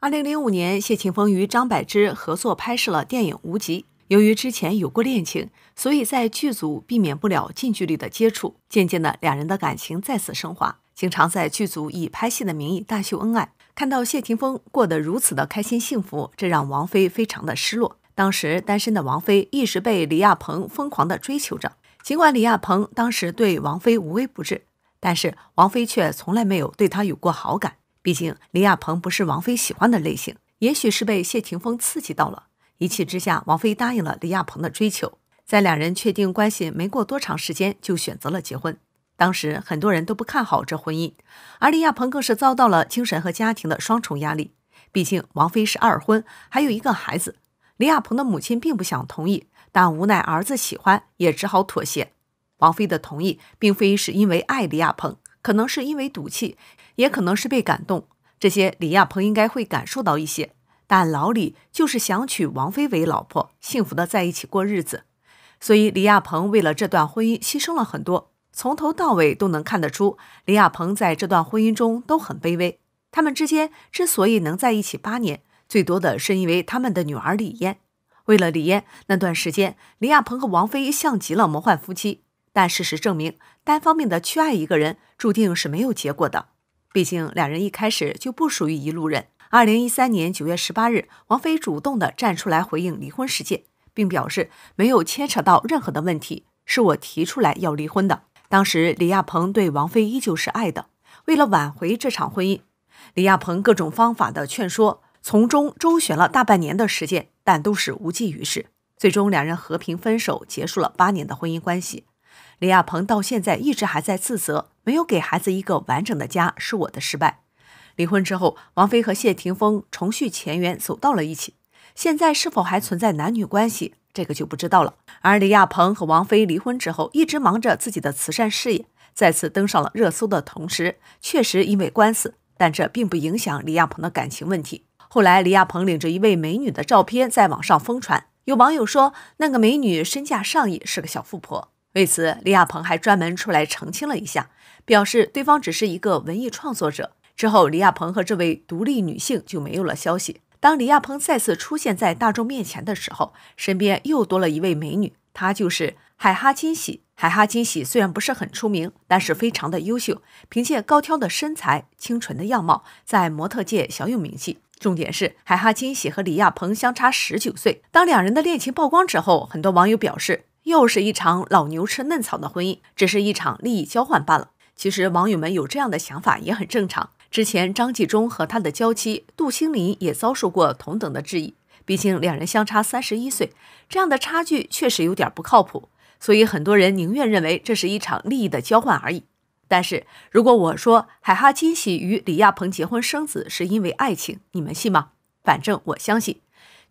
二零零五年，谢霆锋与张柏芝合作拍摄了电影《无极》。由于之前有过恋情，所以在剧组避免不了近距离的接触。渐渐的，两人的感情再次升华，经常在剧组以拍戏的名义大秀恩爱。看到谢霆锋过得如此的开心幸福，这让王菲非常的失落。当时单身的王菲一直被李亚鹏疯狂的追求着，尽管李亚鹏当时对王菲无微不至，但是王菲却从来没有对他有过好感。毕竟李亚鹏不是王菲喜欢的类型，也许是被谢霆锋刺激到了，一气之下，王菲答应了李亚鹏的追求。在两人确定关系没过多长时间，就选择了结婚。当时很多人都不看好这婚姻，而李亚鹏更是遭到了精神和家庭的双重压力。毕竟王菲是二婚，还有一个孩子，李亚鹏的母亲并不想同意，但无奈儿子喜欢，也只好妥协。王菲的同意并非是因为爱李亚鹏。可能是因为赌气，也可能是被感动，这些李亚鹏应该会感受到一些。但老李就是想娶王菲为老婆，幸福的在一起过日子。所以李亚鹏为了这段婚姻牺牲了很多，从头到尾都能看得出李亚鹏在这段婚姻中都很卑微。他们之间之所以能在一起八年，最多的是因为他们的女儿李嫣。为了李嫣那段时间，李亚鹏和王菲像极了魔幻夫妻。但事实证明，单方面的去爱一个人，注定是没有结果的。毕竟两人一开始就不属于一路人。二零一三年九月十八日，王菲主动的站出来回应离婚事件，并表示没有牵扯到任何的问题，是我提出来要离婚的。当时李亚鹏对王菲依旧是爱的，为了挽回这场婚姻，李亚鹏各种方法的劝说，从中周旋了大半年的时间，但都是无济于事。最终两人和平分手，结束了八年的婚姻关系。李亚鹏到现在一直还在自责，没有给孩子一个完整的家是我的失败。离婚之后，王菲和谢霆锋重续前缘，走到了一起。现在是否还存在男女关系，这个就不知道了。而李亚鹏和王菲离婚之后，一直忙着自己的慈善事业，再次登上了热搜的同时，确实因为官司，但这并不影响李亚鹏的感情问题。后来，李亚鹏领着一位美女的照片在网上疯传，有网友说那个美女身价上亿，是个小富婆。为此，李亚鹏还专门出来澄清了一下，表示对方只是一个文艺创作者。之后，李亚鹏和这位独立女性就没有了消息。当李亚鹏再次出现在大众面前的时候，身边又多了一位美女，她就是海哈金喜。海哈金喜虽然不是很出名，但是非常的优秀，凭借高挑的身材、清纯的样貌，在模特界小有名气。重点是，海哈金喜和李亚鹏相差十九岁。当两人的恋情曝光之后，很多网友表示。又是一场老牛吃嫩草的婚姻，只是一场利益交换罢了。其实网友们有这样的想法也很正常。之前张纪中和他的娇妻杜清林也遭受过同等的质疑，毕竟两人相差三十一岁，这样的差距确实有点不靠谱。所以很多人宁愿认为这是一场利益的交换而已。但是如果我说海哈金喜与李亚鹏结婚生子是因为爱情，你们信吗？反正我相信。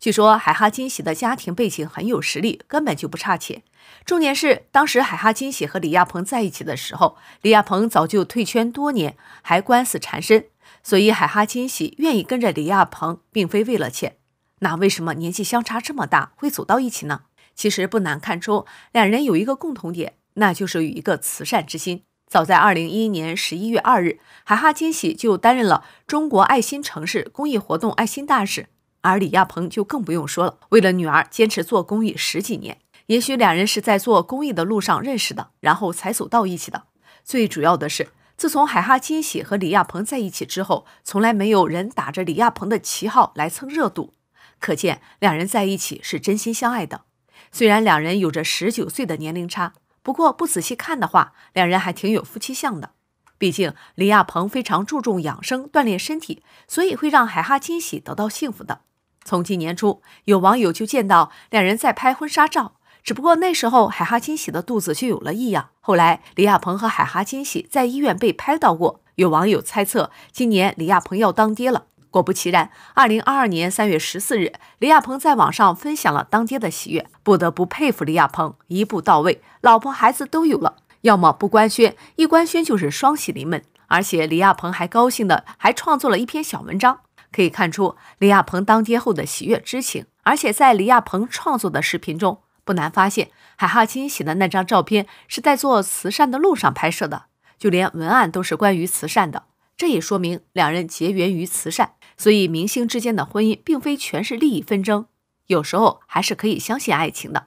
据说海哈金喜的家庭背景很有实力，根本就不差钱。重点是，当时海哈金喜和李亚鹏在一起的时候，李亚鹏早就退圈多年，还官司缠身，所以海哈金喜愿意跟着李亚鹏，并非为了钱。那为什么年纪相差这么大，会走到一起呢？其实不难看出，两人有一个共同点，那就是有一个慈善之心。早在二零一一年十一月二日，海哈金喜就担任了中国爱心城市公益活动爱心大使。而李亚鹏就更不用说了，为了女儿坚持做公益十几年。也许两人是在做公益的路上认识的，然后才走到一起的。最主要的是，自从海哈金喜和李亚鹏在一起之后，从来没有人打着李亚鹏的旗号来蹭热度，可见两人在一起是真心相爱的。虽然两人有着十九岁的年龄差，不过不仔细看的话，两人还挺有夫妻相的。毕竟李亚鹏非常注重养生、锻炼身体，所以会让海哈惊喜得到幸福的。从今年初，有网友就见到两人在拍婚纱照，只不过那时候海哈惊喜的肚子就有了异样。后来李亚鹏和海哈惊喜在医院被拍到过，有网友猜测今年李亚鹏要当爹了。果不其然，二零二二年三月十四日，李亚鹏在网上分享了当爹的喜悦，不得不佩服李亚鹏一步到位，老婆孩子都有了。要么不官宣，一官宣就是双喜临门。而且李亚鹏还高兴的还创作了一篇小文章，可以看出李亚鹏当爹后的喜悦之情。而且在李亚鹏创作的视频中，不难发现海哈金写的那张照片是在做慈善的路上拍摄的，就连文案都是关于慈善的。这也说明两人结缘于慈善。所以明星之间的婚姻并非全是利益纷争，有时候还是可以相信爱情的。